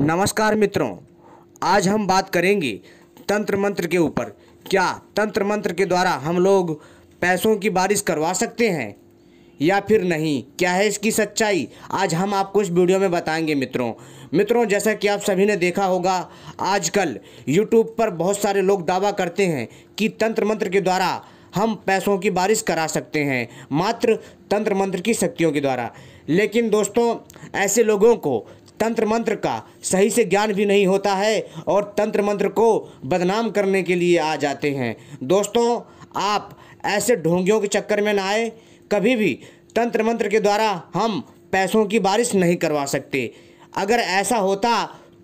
नमस्कार मित्रों आज हम बात करेंगे तंत्र मंत्र के ऊपर क्या तंत्र मंत्र के द्वारा हम लोग पैसों की बारिश करवा सकते हैं या फिर नहीं क्या है इसकी सच्चाई आज हम आपको इस वीडियो में बताएंगे मित्रों मित्रों जैसा कि आप सभी ने देखा होगा आजकल यूट्यूब पर बहुत सारे लोग दावा करते हैं कि तंत्र मंत्र के द्वारा हम पैसों की बारिश करा सकते हैं मात्र तंत्र मंत्र की शक्तियों के द्वारा लेकिन दोस्तों ऐसे लोगों को तंत्र मंत्र का सही से ज्ञान भी नहीं होता है और तंत्र मंत्र को बदनाम करने के लिए आ जाते हैं दोस्तों आप ऐसे ढोंगियों के चक्कर में ना आए कभी भी तंत्र मंत्र के द्वारा हम पैसों की बारिश नहीं करवा सकते अगर ऐसा होता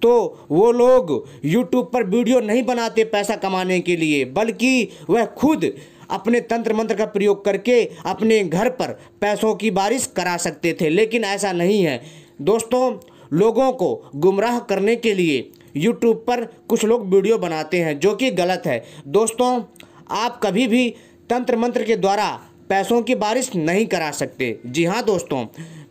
तो वो लोग यूट्यूब पर वीडियो नहीं बनाते पैसा कमाने के लिए बल्कि वह खुद अपने तंत्र मंत्र का प्रयोग करके अपने घर पर पैसों की बारिश करा सकते थे लेकिन ऐसा नहीं है दोस्तों लोगों को गुमराह करने के लिए यूट्यूब पर कुछ लोग वीडियो बनाते हैं जो कि गलत है दोस्तों आप कभी भी तंत्र मंत्र के द्वारा पैसों की बारिश नहीं करा सकते जी हाँ दोस्तों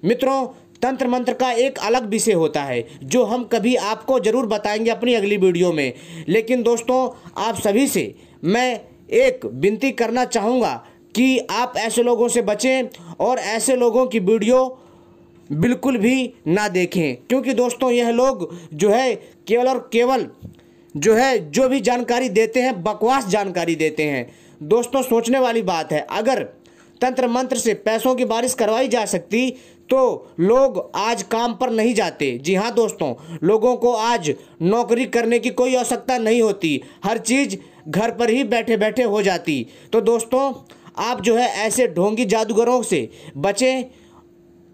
मित्रों तंत्र मंत्र का एक अलग विषय होता है जो हम कभी आपको ज़रूर बताएंगे अपनी अगली वीडियो में लेकिन दोस्तों आप सभी से मैं एक विनती करना चाहूँगा कि आप ऐसे लोगों से बचें और ऐसे लोगों की वीडियो बिल्कुल भी ना देखें क्योंकि दोस्तों यह लोग जो है केवल और केवल जो है जो भी जानकारी देते हैं बकवास जानकारी देते हैं दोस्तों सोचने वाली बात है अगर तंत्र मंत्र से पैसों की बारिश करवाई जा सकती तो लोग आज काम पर नहीं जाते जी हाँ दोस्तों लोगों को आज नौकरी करने की कोई आवश्यकता नहीं होती हर चीज़ घर पर ही बैठे बैठे हो जाती तो दोस्तों आप जो है ऐसे ढोंगी जादूगरों से बचें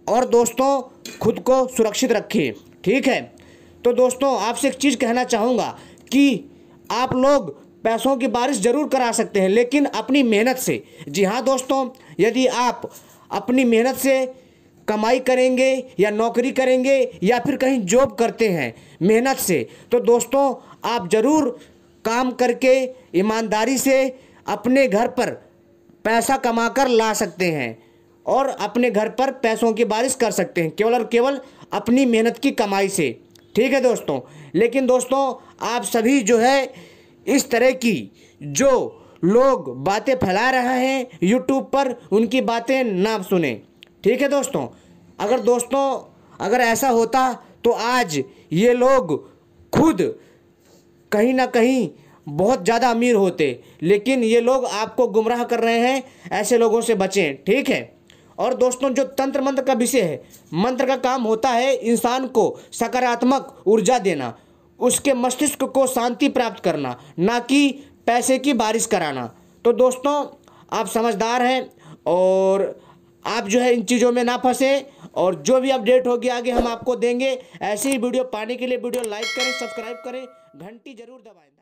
और दोस्तों खुद को सुरक्षित रखिए ठीक है तो दोस्तों आपसे एक चीज़ कहना चाहूँगा कि आप लोग पैसों की बारिश ज़रूर करा सकते हैं लेकिन अपनी मेहनत से जी हाँ दोस्तों यदि आप अपनी मेहनत से कमाई करेंगे या नौकरी करेंगे या फिर कहीं जॉब करते हैं मेहनत से तो दोस्तों आप ज़रूर काम करके ईमानदारी से अपने घर पर पैसा कमा कर ला सकते हैं और अपने घर पर पैसों की बारिश कर सकते हैं केवल और केवल अपनी मेहनत की कमाई से ठीक है दोस्तों लेकिन दोस्तों आप सभी जो है इस तरह की जो लोग बातें फैला रहे हैं यूट्यूब पर उनकी बातें ना सुने ठीक है दोस्तों अगर दोस्तों अगर ऐसा होता तो आज ये लोग खुद कहीं ना कहीं बहुत ज़्यादा अमीर होते लेकिन ये लोग आपको गुमराह कर रहे हैं ऐसे लोगों से बचें ठीक है और दोस्तों जो तंत्र मंत्र का विषय है मंत्र का काम होता है इंसान को सकारात्मक ऊर्जा देना उसके मस्तिष्क को शांति प्राप्त करना ना कि पैसे की बारिश कराना तो दोस्तों आप समझदार हैं और आप जो है इन चीज़ों में ना फंसें और जो भी अपडेट होगी आगे हम आपको देंगे ऐसी ही वीडियो पाने के लिए वीडियो लाइक करें सब्सक्राइब करें घंटी जरूर दबाएं